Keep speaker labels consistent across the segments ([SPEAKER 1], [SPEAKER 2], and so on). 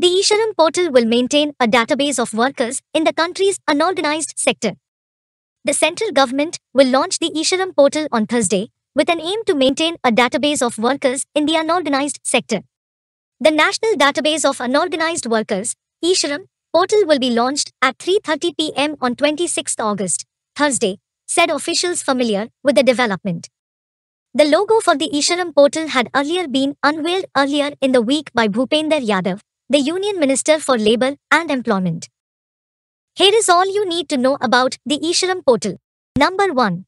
[SPEAKER 1] The Isharam portal will maintain a database of workers in the country's unorganized sector. The central government will launch the Isharam portal on Thursday with an aim to maintain a database of workers in the unorganized sector. The National Database of Unorganized Workers, (Isharam) portal will be launched at 3.30 pm on 26 August, Thursday, said officials familiar with the development. The logo for the Isharam portal had earlier been unveiled earlier in the week by Bhupender Yadav, the Union Minister for Labour and Employment. Here is all you need to know about the Eesharam portal. Number 1.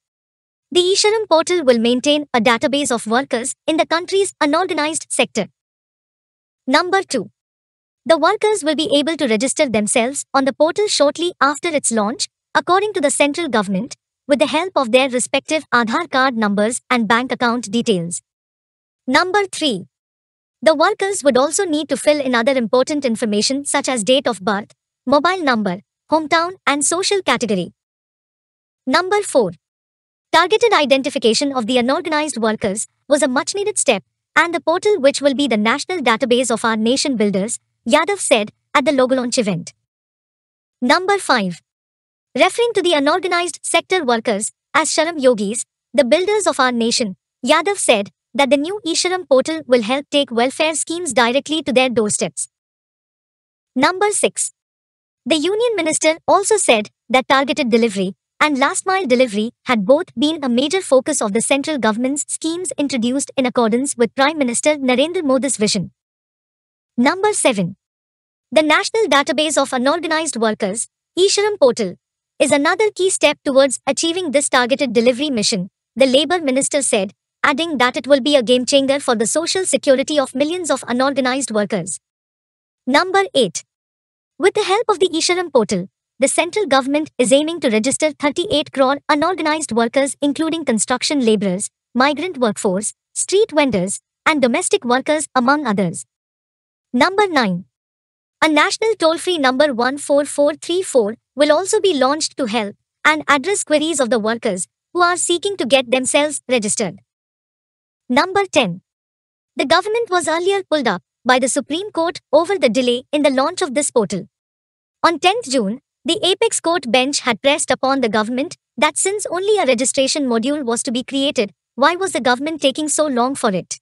[SPEAKER 1] The Eesharam portal will maintain a database of workers in the country's unorganized sector. Number 2. The workers will be able to register themselves on the portal shortly after its launch, according to the central government, with the help of their respective Aadhaar card numbers and bank account details. Number 3. The workers would also need to fill in other important information such as date of birth, mobile number, hometown, and social category. Number 4. Targeted identification of the unorganized workers was a much needed step, and the portal, which will be the national database of our nation builders, Yadav said at the logo launch event. Number 5. Referring to the unorganized sector workers as Sharam Yogis, the builders of our nation, Yadav said that the new Isharam portal will help take welfare schemes directly to their doorsteps. Number 6. The Union Minister also said that targeted delivery and last mile delivery had both been a major focus of the central government's schemes introduced in accordance with Prime Minister Narendra Modi's vision. Number 7. The National Database of Unorganized Workers, Isharam portal, is another key step towards achieving this targeted delivery mission, the Labour Minister said adding that it will be a game changer for the social security of millions of unorganized workers. Number 8. With the help of the Isharam portal, the central government is aiming to register 38 crore unorganized workers including construction laborers, migrant workforce, street vendors, and domestic workers among others. Number 9. A national toll-free number 14434 will also be launched to help and address queries of the workers who are seeking to get themselves registered. Number 10. The government was earlier pulled up by the Supreme Court over the delay in the launch of this portal. On 10th June, the Apex Court bench had pressed upon the government that since only a registration module was to be created, why was the government taking so long for it?